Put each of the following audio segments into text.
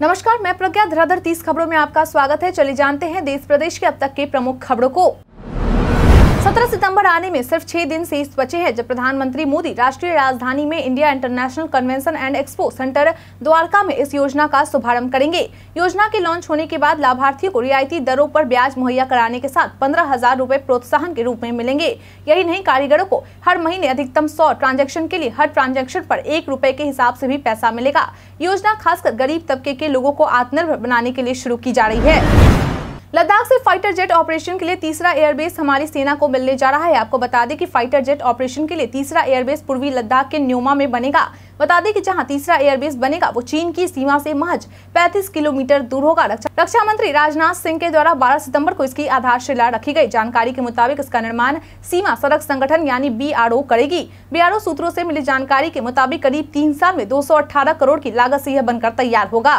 नमस्कार मैं प्रज्ञा धराधर तीस खबरों में आपका स्वागत है चले जानते हैं देश प्रदेश के अब तक के प्रमुख खबरों को सत्रह सितंबर आने में सिर्फ छह दिन शेष बचे हैं जब प्रधानमंत्री मोदी राष्ट्रीय राजधानी में India International Convention and Expo Centre Dwarka में इस योजना का शुभारंभ करेंगे योजना के लॉन्च होने के बाद लाभार्थियों को रियायती दरों पर ब्याज मुहैया कराने के साथ पंद्रह हजार रूपए प्रोत्साहन के रूप में मिलेंगे यही नहीं कारीगरों को हर महीने अधिकतम सौ ट्रांजेक्शन के लिए हर ट्रांजेक्शन आरोप एक रूपए के हिसाब ऐसी भी पैसा मिलेगा योजना खासकर गरीब तबके के लोगों को आत्मनिर्भर बनाने के लिए शुरू की जा रही है लद्दाख से फाइटर जेट ऑपरेशन के लिए तीसरा एयरबेस हमारी सेना को मिलने जा रहा है आपको बता दें कि फाइटर जेट ऑपरेशन के लिए तीसरा एयरबेस पूर्वी लद्दाख के न्योमा में बनेगा बता दें कि जहां तीसरा एयरबेस बनेगा वो चीन की सीमा से महज 35 किलोमीटर दूर होगा रक्षा, रक्षा मंत्री राजनाथ सिंह के द्वारा 12 सितंबर को इसकी आधारशिला रखी गई जानकारी के मुताबिक इसका निर्माण सीमा सड़क संगठन यानी बी करेगी बी सूत्रों से मिली जानकारी के मुताबिक करीब तीन साल में दो करोड़ की लागत ऐसी यह बनकर तैयार होगा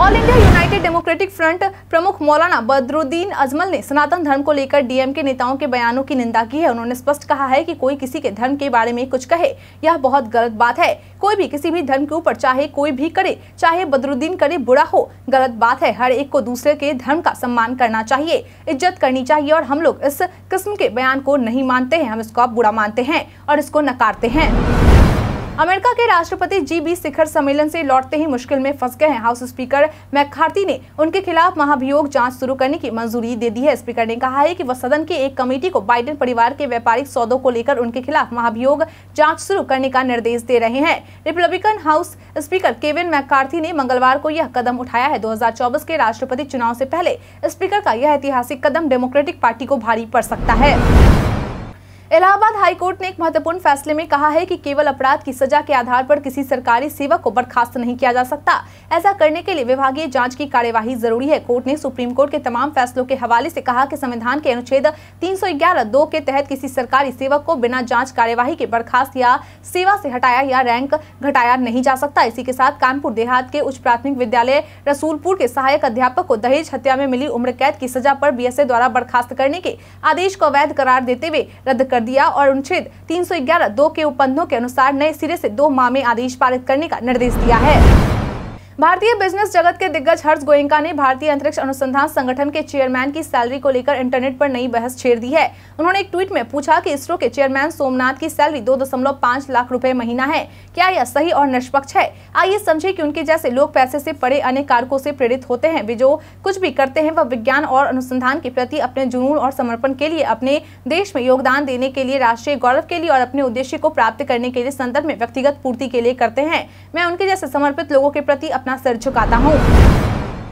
All India United Democratic Front प्रमुख मौलाना बदरुद्दीन अजमल ने सनातन धर्म को लेकर डीएम के नेताओं के बयानों की निंदा की है उन्होंने स्पष्ट कहा है कि कोई किसी के धर्म के बारे में कुछ कहे यह बहुत गलत बात है कोई भी किसी भी धर्म के ऊपर चाहे कोई भी करे चाहे बदरुद्दीन करे बुरा हो गलत बात है हर एक को दूसरे के धर्म का सम्मान करना चाहिए इज्जत करनी चाहिए और हम लोग इस किस्म के बयान को नहीं मानते हैं हम इसको बुरा मानते हैं और इसको नकारते हैं अमेरिका के राष्ट्रपति जी बी शिखर सम्मेलन से लौटते ही मुश्किल में फंस गए हैं हाउस स्पीकर मैकखार्थी ने उनके खिलाफ महाभियोग जांच शुरू करने की मंजूरी दे दी है स्पीकर ने कहा है कि वह सदन की एक कमेटी को बाइडेन परिवार के व्यापारिक सौदों को लेकर उनके खिलाफ महाभियोग जाँच शुरू करने का निर्देश दे रहे हैं Republican House Speaker Kevin McCarthy ने मंगलवार को यह कदम उठाया है दो के राष्ट्रपति चुनाव ऐसी पहले स्पीकर का यह ऐतिहासिक कदम डेमोक्रेटिक पार्टी को भारी पड़ सकता है इलाहाबाद हाईकोर्ट ने एक महत्वपूर्ण फैसले में कहा है कि केवल अपराध की सजा के आधार पर किसी सरकारी सेवक को बर्खास्त नहीं किया जा सकता ऐसा करने के लिए विभागीय जांच की कार्यवाही जरूरी है कोर्ट ने सुप्रीम कोर्ट के तमाम फैसलों के हवाले से कहा कि संविधान के अनुच्छेद 311 दो के तहत किसी सरकारी सेवक को बिना जाँच कार्यवाही के बर्खास्त या सेवा से हटाया या रैंक घटाया नहीं जा सकता इसी के साथ कानपुर देहात के उच्च प्राथमिक विद्यालय रसूलपुर के सहायक अध्यापक को दहेज हत्या में मिली उम्र कैद की सजा आरोप बी द्वारा बर्खास्त करने के आदेश को अवैध करार देते हुए रद्द कर कर दिया और अनुच्छेद 311 दो के उपबंधों के अनुसार नए सिरे से दो मामले आदेश पारित करने का निर्देश दिया है भारतीय बिजनेस जगत के दिग्गज हर्ष गोयंका ने भारतीय अंतरिक्ष अनुसंधान संगठन के चेयरमैन की सैलरी को लेकर इंटरनेट पर नई बहस छेड़ दी है उन्होंने एक ट्वीट में पूछा कि इसरो के चेयरमैन सोमनाथ की सैलरी दो दशमलव पाँच लाख रुपए महीना है क्या यह सही और निष्पक्ष है आइए समझे की उनके जैसे लोग पैसे से पड़े अन्य कारकों से प्रेरित होते हैं वे जो कुछ भी करते हैं वह विज्ञान और अनुसंधान के प्रति अपने जुनून और समर्पण के लिए अपने देश में योगदान देने के लिए राष्ट्रीय गौरव के लिए और अपने उद्देश्य को प्राप्त करने के लिए संदर्भ में व्यक्तिगत पूर्ति के लिए करते हैं मैं उनके जैसे समर्पित लोगों के प्रति अपना अपना सर झुकाता हूँ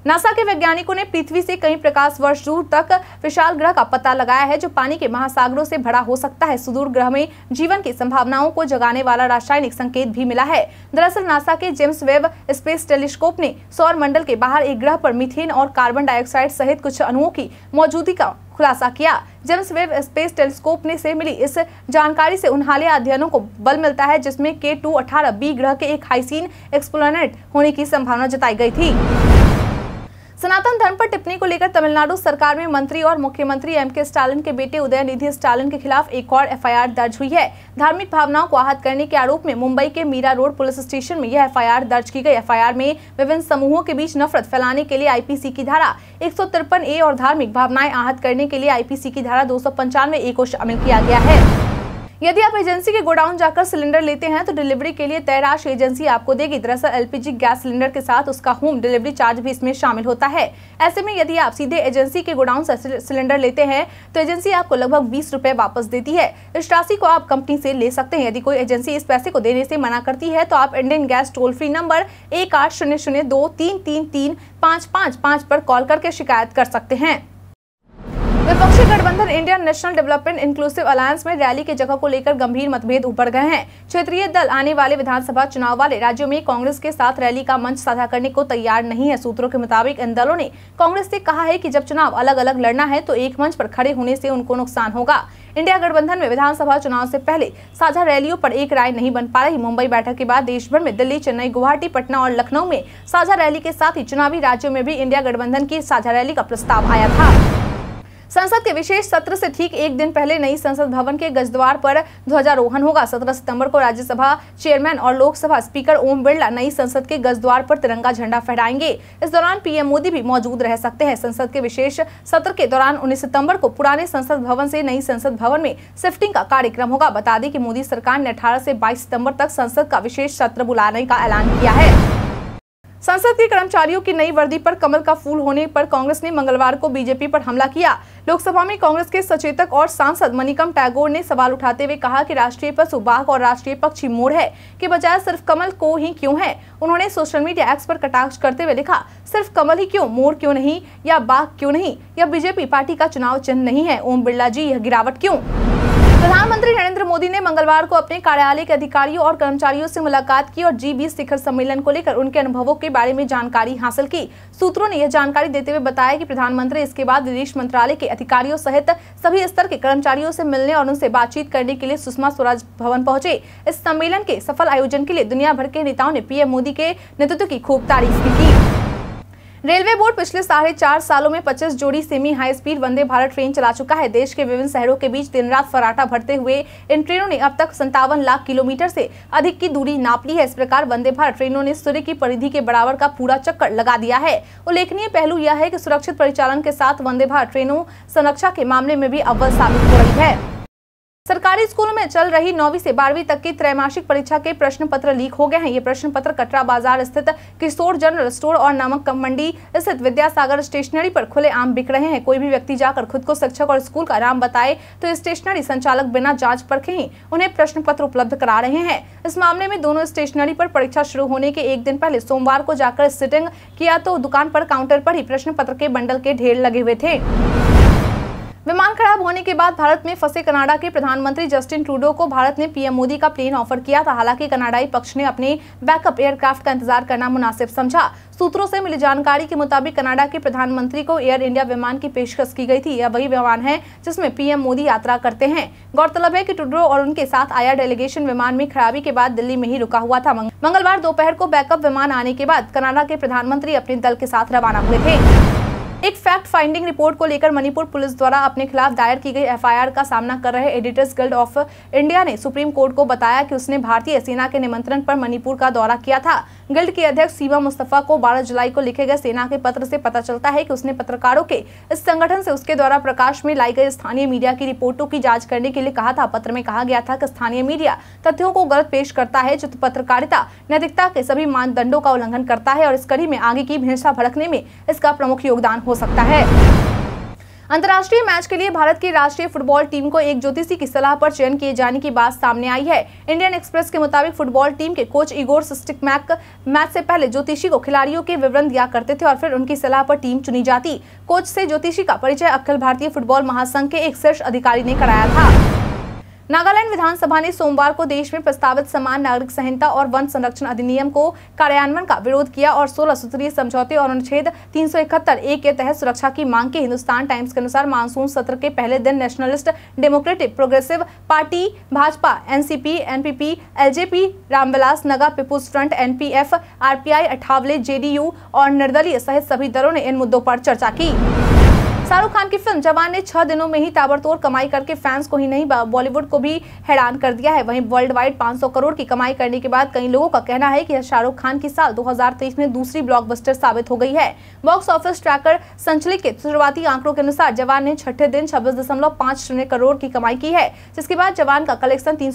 नासा के वैज्ञानिकों ने पृथ्वी से कई प्रकाश वर्ष दूर तक विशाल ग्रह का पता लगाया है जो पानी के महासागरों से भरा हो सकता है सुदूर ग्रह में जीवन की संभावनाओं को जगाने वाला रासायनिक संकेत भी मिला है दरअसल नासा के जेम्स वेब स्पेस टेलीस्कोप ने सौर मंडल के बाहर एक ग्रह पर मिथेन और कार्बन डाइऑक्साइड सहित कुछ अणुओं की मौजूदगी का खुलासा किया जेम्स वेब स्पेस टेलीस्कोप ने से मिली इस जानकारी से उन अध्ययनों को बल मिलता है जिसमें के टू अठारह बी ग्रह के एक हाइसीन एक्सप्लोनेट होने की संभावना जताई गई थी सनातन धर्म पर टिप्पणी को लेकर तमिलनाडु सरकार में मंत्री और मुख्यमंत्री एम के स्टालिन के बेटे उदय निधि स्टालिन के खिलाफ एक और एफआईआर दर्ज हुई है धार्मिक भावनाओं को आहत करने के आरोप में मुंबई के मीरा रोड पुलिस स्टेशन में यह एफआईआर दर्ज की गई एफआईआर में विभिन्न समूहों के बीच नफरत फैलाने के लिए आईपीसी की धारा एक ए और धार्मिक भावनाएं आहत करने के लिए आईपीसी की धारा दो सौ ए को शामिल किया गया है यदि आप एजेंसी के गोडाउन जाकर सिलेंडर लेते हैं तो डिलीवरी के लिए तय राशि एजेंसी आपको देगी दरअसल एलपीजी गैस सिलेंडर के साथ उसका होम डिलीवरी चार्ज भी इसमें शामिल होता है ऐसे में यदि आप सीधे एजेंसी के गोडाउन से सिलेंडर लेते हैं तो एजेंसी आपको लगभग बीस रुपए वापस देती है इस राशि को आप कंपनी से ले सकते हैं यदि कोई एजेंसी इस पैसे को देने से मना करती है तो आप Indian gas toll free number एक आठ शून्य शून्य दो तीन तीन तीन पाँच पाँच पाँच पर कॉल करके शिकायत कर सकते हैं विपक्षी गठबंधन Indian National Development Inclusive Alliance में रैली की जगह को लेकर गंभीर मतभेद उभर गए हैं क्षेत्रीय दल आने वाले विधानसभा चुनाव वाले राज्यों में कांग्रेस के साथ रैली का मंच साझा करने को तैयार नहीं है सूत्रों के मुताबिक इन दलों ने कांग्रेस से कहा है कि जब चुनाव अलग अलग लड़ना है तो एक मंच पर खड़े होने से उनको नुकसान होगा इंडिया गठबंधन में विधानसभा चुनाव से पहले साझा रैलियों पर एक राय नहीं बन पा रही मुंबई बैठक के बाद देश भर में दिल्ली चेन्नई गुवाहाटी पटना और लखनऊ में साझा रैली के साथ ही चुनावी राज्यों में भी इंडिया गठबंधन की साझा रैली का प्रस्ताव आया था संसद के विशेष सत्र से ठीक एक दिन पहले नई संसद भवन के गजद्वार पर ध्वजारोहण होगा सत्रह सितम्बर को राज्यसभा चेयरमैन और लोकसभा स्पीकर ओम बिरला नई संसद के गजद्वार पर तिरंगा झंडा फहराएंगे इस दौरान पीएम मोदी भी मौजूद रह सकते हैं संसद के विशेष सत्र के दौरान उन्नीस सितम्बर को पुराने संसद भवन से नई संसद भवन में शिफ्टिंग का कार्यक्रम होगा बता दें की मोदी सरकार ने अठारह से बाईस सितम्बर तक संसद का विशेष सत्र बुलाने का ऐलान किया है संसद के कर्मचारियों की नई वर्दी पर कमल का फूल होने पर कांग्रेस ने मंगलवार को बीजेपी पर हमला किया लोकसभा में कांग्रेस के सचेतक और सांसद मनिकम टैगोर ने सवाल उठाते हुए कहा कि राष्ट्रीय पशु बाघ और राष्ट्रीय पक्षी मोड़ है के बजाय सिर्फ कमल को ही क्यों है उन्होंने सोशल मीडिया एक्स पर कटाक्ष करते हुए लिखा सिर्फ कमल ही क्यों मोड़ क्यों नहीं या बाघ क्यों नहीं या बीजेपी पार्टी का चुनाव चिन्ह नहीं है ओम बिरला जी यह गिरावट क्यूँ प्रधानमंत्री नरेंद्र मोदी ने मंगलवार को अपने कार्यालय के अधिकारियों और कर्मचारियों से मुलाकात की और जी बीस शिखर सम्मेलन को लेकर उनके अनुभवों के बारे में जानकारी हासिल की सूत्रों ने यह जानकारी देते हुए बताया कि प्रधानमंत्री इसके बाद विदेश मंत्रालय के अधिकारियों सहित सभी स्तर के कर्मचारियों से मिलने और उनसे बातचीत करने के लिए सुषमा स्वराज भवन पहुंचे इस सम्मेलन के सफल आयोजन के लिए दुनिया भर के नेताओं ने पीएम मोदी के नेतृत्व की खूब तारीफ भी की रेलवे बोर्ड पिछले साढ़े चार सालों में 25 जोड़ी semi high speed Vande Bharat train चला चुका है देश के विभिन्न शहरों के बीच दिन रात फराटा भरते हुए इन ट्रेनों ने अब तक संतावन लाख किलोमीटर से अधिक की दूरी नाप ली है इस प्रकार वंदे भारत ट्रेनों ने सूर्य की परिधि के बराबर का पूरा चक्कर लगा दिया है उल्लेखनीय पहलू यह है की सुरक्षित परिचालन के साथ वंदे भारत ट्रेनों संरक्षा के मामले में भी अव्वल साबित हो रही है सरकारी स्कूलों में चल रही नौवीं से बारहवीं तक की त्रैमासिक परीक्षा के प्रश्न पत्र लीक हो गए हैं ये प्रश्न पत्र कटरा बाजार स्थित किशोर जनरल स्टोर और नामक मंडी स्थित विद्यासागर स्टेशनरी पर खुले आम बिक रहे हैं कोई भी व्यक्ति जाकर खुद को शिक्षक और स्कूल का नाम बताए तो स्टेशनरी संचालक बिना जाँच परखे ही उन्हें प्रश्न पत्र उपलब्ध करा रहे हैं इस मामले में दोनों स्टेशनरी पर परीक्षा शुरू होने के एक दिन पहले सोमवार को जाकर सिटिंग किया तो दुकान पर काउंटर पर ही प्रश्न पत्र के बंडल के ढेर लगे हुए थे विमान खराब होने के बाद भारत में फंसे कनाडा के प्रधानमंत्री जस्टिन ट्रूडो को भारत ने पीएम मोदी का प्लेन ऑफर किया था हालांकि कनाडाई पक्ष ने अपने बैकअप एयरक्राफ्ट का इंतजार करना मुनासिब समझा सूत्रों से मिली जानकारी के मुताबिक कनाडा के प्रधानमंत्री को एयर इंडिया विमान की पेशकश की गई थी यह वही विमान है जिसमें पीएम मोदी यात्रा करते हैं गौरतलब है कि टुड्रो और उनके साथ आया डेलीगेशन विमान में खराबी के बाद दिल्ली में ही रुका हुआ था मंगलवार दोपहर को बैकअप विमान आने के बाद कनाडा के प्रधानमंत्री अपने दल के साथ रवाना हुए थे एक फैक्ट फाइंडिंग रिपोर्ट को लेकर मणिपुर पुलिस द्वारा अपने खिलाफ दायर की गई एफआईआर का सामना कर रहे एडिटर्स गिल्ड ऑफ इंडिया ने सुप्रीम कोर्ट को बताया कि उसने भारतीय सेना के निमंत्रण पर मणिपुर का दौरा किया था गिल्ड के अध्यक्ष सीमा मुस्तफा को 12 जुलाई को लिखे गए सेना के पत्र से पता चलता है कि उसने पत्रकारों के इस संगठन से उसके द्वारा प्रकाश में लाई गई स्थानीय मीडिया की रिपोर्टों की जांच करने के लिए कहा था पत्र में कहा गया था कि स्थानीय मीडिया तथ्यों को गलत पेश करता है जो पत्रकारिता नैतिकता के सभी मानदंडों का उल्लंघन करता है और इस कड़ी में आगे की हिंसा भड़कने में इसका प्रमुख योगदान हो सकता है अंतर्राष्ट्रीय मैच के लिए भारत की राष्ट्रीय फुटबॉल टीम को एक ज्योतिषी की सलाह पर चयन किए जाने की बात सामने आई है इंडियन एक्सप्रेस के मुताबिक फुटबॉल टीम के कोच इगोर मैक मैच से पहले ज्योतिषी को खिलाड़ियों के विवरण दिया करते थे और फिर उनकी सलाह पर टीम चुनी जाती कोच से ज्योतिषी का परिचय अखिल भारतीय फुटबॉल महासंघ के एक शीर्ष अधिकारी ने कराया था नागालैंड विधानसभा ने सोमवार को देश में प्रस्तावित समान नागरिक संहिता और वन संरक्षण अधिनियम को कार्यान्वयन का विरोध किया और 16 सूत्रीय समझौते और अनुच्छेद तीन ए के तहत सुरक्षा की मांग की हिंदुस्तान टाइम्स के अनुसार मानसून सत्र के पहले दिन Nationalist Democratic Progressive Party Bhajpa NCP NPP LJP Ramvilas Naga People's Front NPF RPI Athawale JDU और निर्दलीय सहित सभी दलों ने इन मुद्दों पर चर्चा की शाहरुख खान की फिल्म जवान ने छह दिनों में ही ताबड़तोड़ कमाई करके फैंस को ही नहीं बॉलीवुड को भी हैरान कर दिया है वहीं वर्ल्ड वाइड 500 करोड़ की कमाई करने के बाद कई लोगों का कहना है कि यह शाहरुख खान की साल 2023 में दूसरी ब्लॉकबस्टर साबित हो गई है बॉक्स ऑफिस ट्रैकर संचलित के शुरुआती आंकड़ों के अनुसार जवान ने छठे दिन छब्बीस करोड़ की कमाई की है जिसके बाद जवान का कलेक्शन तीन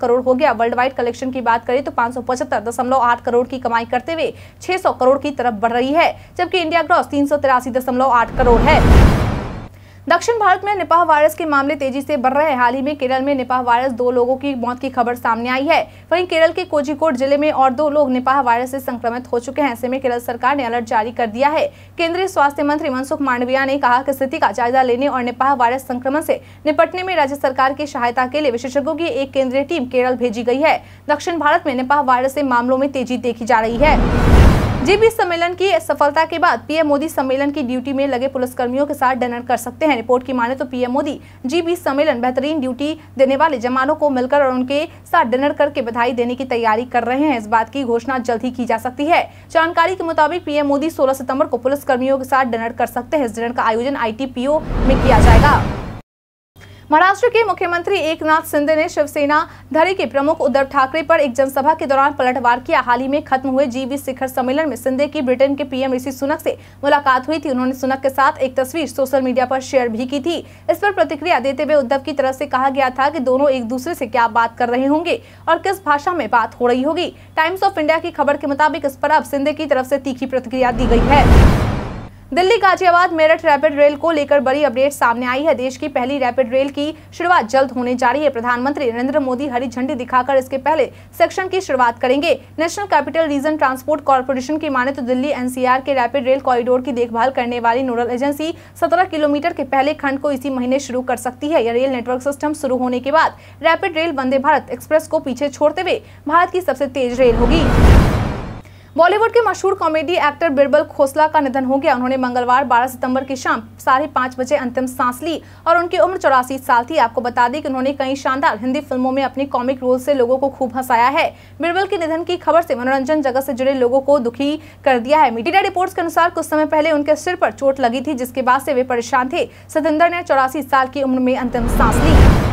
करोड़ हो गया वर्ल्ड वाइड कलेक्शन की बात करें तो पाँच करोड़ की कमाई करते हुए छह करोड़ की तरफ बढ़ रही है जबकि इंडिया ग्रॉस तीन आठ करोड़ है दक्षिण भारत में निपाह वायरस के मामले तेजी से बढ़ रहे हैं हाल ही में केरल में निपाह वायरस दो लोगों की मौत की खबर सामने आई है वहीं केरल के कोझिकोड जिले में और दो लोग निपाह वायरस से संक्रमित हो चुके हैं ऐसे में केरल सरकार ने अलर्ट जारी कर दिया है केंद्रीय स्वास्थ्य मंत्री मनसुख मांडविया ने कहा की स्थिति का जायजा लेने और निपाह वायरस संक्रमण से निपटने में राज्य सरकार की सहायता के लिए विशेषज्ञों की एक केंद्रीय टीम केरल भेजी गयी है दक्षिण भारत में निपाह वायरस से मामलों में तेजी देखी जा रही है जी सम्मेलन की सफलता के बाद पीएम मोदी सम्मेलन की ड्यूटी में लगे पुलिसकर्मियों के साथ डिनर कर सकते हैं रिपोर्ट की माने तो पीएम मोदी जी सम्मेलन बेहतरीन ड्यूटी देने वाले जवानों को मिलकर और उनके साथ डिनर करके बधाई देने की तैयारी कर रहे हैं इस बात की घोषणा जल्द ही की जा सकती है जानकारी के मुताबिक पीएम मोदी सोलह सितम्बर को पुलिस कर्मियों के साथ डिनर कर सकते हैं इस डिनर का आयोजन आई में किया जाएगा महाराष्ट्र के मुख्यमंत्री एकनाथ शिंदे ने शिवसेना धरे के प्रमुख उद्धव ठाकरे पर एक जनसभा के दौरान पलटवार किया हाल ही में खत्म हुए जीवी शिखर सम्मेलन में शिंदे की ब्रिटेन के पीएम ऋषि सुनक से मुलाकात हुई थी उन्होंने सुनक के साथ एक तस्वीर सोशल मीडिया पर शेयर भी की थी इस पर प्रतिक्रिया देते हुए उद्धव की तरफ से कहा गया था की दोनों एक दूसरे से क्या बात कर रहे होंगे और किस भाषा में बात हो रही होगी टाइम्स ऑफ इंडिया की खबर के मुताबिक इस पर अब शिंदे की तरफ ऐसी तीखी प्रतिक्रिया दी गयी है दिल्ली गाजियाबाद मेरठ रैपिड रेल को लेकर बड़ी अपडेट सामने आई है देश की पहली रैपिड रेल की शुरुआत जल्द होने जा रही है प्रधानमंत्री नरेंद्र मोदी हरी झंडी दिखाकर इसके पहले सेक्शन की शुरुआत करेंगे National Capital Region Transport Corporation की माने तो दिल्ली एनसीआर के रैपिड रेल कॉरिडोर की देखभाल करने वाली नोडल एजेंसी सत्रह किलोमीटर के पहले खंड को इसी महीने शुरू कर सकती है यह रेल नेटवर्क सिस्टम शुरू होने के बाद rapid rail Vande Bharat Express को पीछे छोड़ते हुए भारत की सबसे तेज रेल होगी बॉलीवुड के मशहूर कॉमेडी एक्टर बिरबल खोसला का निधन हो गया उन्होंने मंगलवार 12 सितंबर की शाम साढ़े पाँच बजे अंतिम सांस ली और उनकी उम्र चौरासी साल थी आपको बता दें कि उन्होंने कई शानदार हिंदी फिल्मों में अपनी कॉमिक रोल से लोगों को खूब हंसाया है बिरबल के निधन की खबर से मनोरंजन जगत से जुड़े लोगों को दुखी कर दिया है मीडिया रिपोर्ट के अनुसार कुछ समय पहले उनके सिर पर चोट लगी थी जिसके बाद से वे परेशान थे सतेंद्र ने चौरासी साल की उम्र में अंतिम सांस ली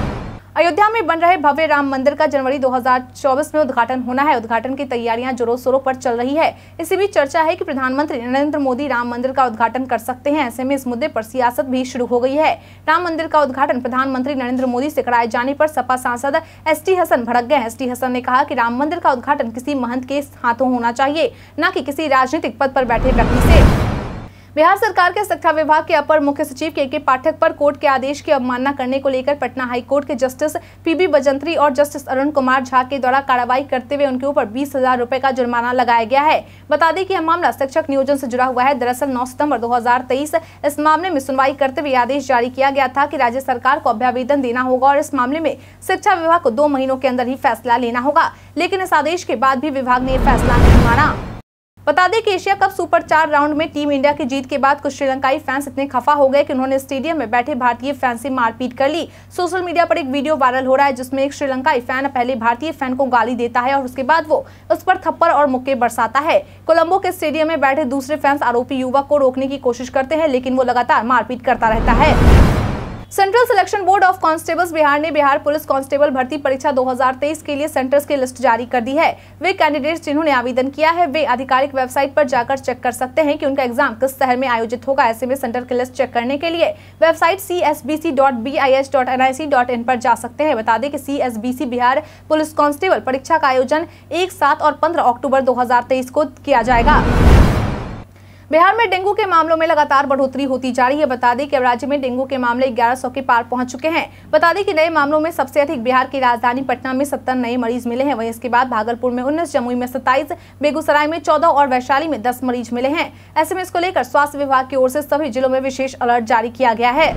अयोध्या में बन रहे भव्य राम मंदिर का जनवरी 2024 में उद्घाटन होना है उद्घाटन की तैयारियां जोरों शोरों पर चल रही है इसी बीच चर्चा है कि प्रधानमंत्री नरेंद्र मोदी राम मंदिर का उद्घाटन कर सकते हैं ऐसे में इस मुद्दे पर सियासत भी शुरू हो गई है राम मंदिर का उद्घाटन प्रधानमंत्री नरेंद्र मोदी से कराए जाने पर सपा सांसद एस टी हसन भड़क गए एस टी हसन ने कहा की राम मंदिर का उद्घाटन किसी महंत के हाथों होना चाहिए न की किसी राजनीतिक पद पर बैठे व्यक्ति ऐसी बिहार सरकार के शिक्षा विभाग के अपर मुख्य सचिव के के पाठक पर कोर्ट के आदेश की अवमानना करने को लेकर पटना हाई कोर्ट के जस्टिस पीबी बजंत्री और जस्टिस अरुण कुमार झा के द्वारा कार्रवाई करते हुए उनके ऊपर बीस हजार रूपए का जुर्माना लगाया गया है बता दें कि यह मामला शिक्षक नियोजन से जुड़ा हुआ है दरअसल नौ सितम्बर दो इस मामले में सुनवाई करते हुए आदेश जारी किया गया था की राज्य सरकार को अभ्यावेदन देना होगा और इस मामले में शिक्षा विभाग को दो महीनों के अंदर ही फैसला लेना होगा लेकिन इस आदेश के बाद भी विभाग ने फैसला नहीं माना बता दें कि एशिया कप सुपर चार राउंड में टीम इंडिया की जीत के बाद कुछ श्रीलंकाई फैंस इतने खफा हो गए कि उन्होंने स्टेडियम में बैठे भारतीय फैन से मारपीट कर ली सोशल मीडिया पर एक वीडियो वायरल हो रहा है जिसमें एक श्रीलंकाई फैन पहले भारतीय फैन को गाली देता है और उसके बाद वो उस पर थप्पड़ और मुक्के बरसाता है कोलम्बो के स्टेडियम में बैठे दूसरे फैंस आरोपी युवक को रोकने की कोशिश करते हैं लेकिन वो लगातार मारपीट करता रहता है Central Selection Board of Constables Bihar ने बिहार पुलिस कांस्टेबल भर्ती परीक्षा 2023 के लिए सेंटर्स की लिस्ट जारी कर दी है वे कैंडिडेट्स जिन्होंने आवेदन किया है वे आधिकारिक वेबसाइट पर जाकर चेक कर सकते हैं कि उनका एग्जाम किस शहर में आयोजित होगा ऐसे में सेंटर की लिस्ट चेक करने के लिए वेबसाइट सी पर जा सकते हैं बता दें कि सी बिहार पुलिस कांस्टेबल परीक्षा का आयोजन एक सात और पंद्रह अक्टूबर दो को किया जाएगा बिहार में डेंगू के मामलों में लगातार बढ़ोतरी होती जा रही है बता दें कि अब राज्य में डेंगू के मामले 1100 के पार पहुंच चुके हैं बता दें कि नए मामलों में सबसे अधिक बिहार की राजधानी पटना में सत्तर नए मरीज मिले हैं वहीं इसके बाद भागलपुर में उन्नीस जमुई में सत्ताईस बेगूसराय में चौदह और वैशाली में दस मरीज मिले हैं ऐसे में इसको लेकर स्वास्थ्य विभाग की ओर से सभी जिलों में विशेष अलर्ट जारी किया गया है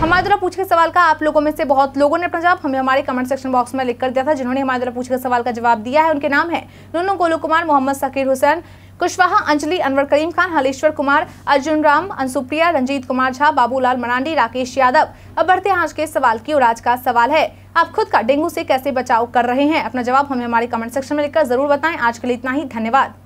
हमारे द्वारा पूछे गए सवाल का आप लोगों में से बहुत लोगों ने अपना जवाब हमें हमारे कमेंट सेक्शन बॉक्स में लिख कर दिया था जिन्होंने हमारे द्वारा पूछे गए सवाल का जवाब दिया है उनके नाम है नोनू गोलू कुमार मोहम्मद सकीर हुसैन कुशवाहा अंजलि अनवर करीम खान हलेश्वर कुमार अर्जुन राम अंसुप्रिया रंजीत कुमार झा बाबूलाल मरांडी राकेश यादव अब बढ़ते हैं आज के सवाल की और आज का सवाल है आप खुद का डेंगू से कैसे बचाव कर रहे हैं अपना जवाब हमें हमारे कमेंट सेक्शन में लिखकर जरूर बताएं आज के लिए इतना ही धन्यवाद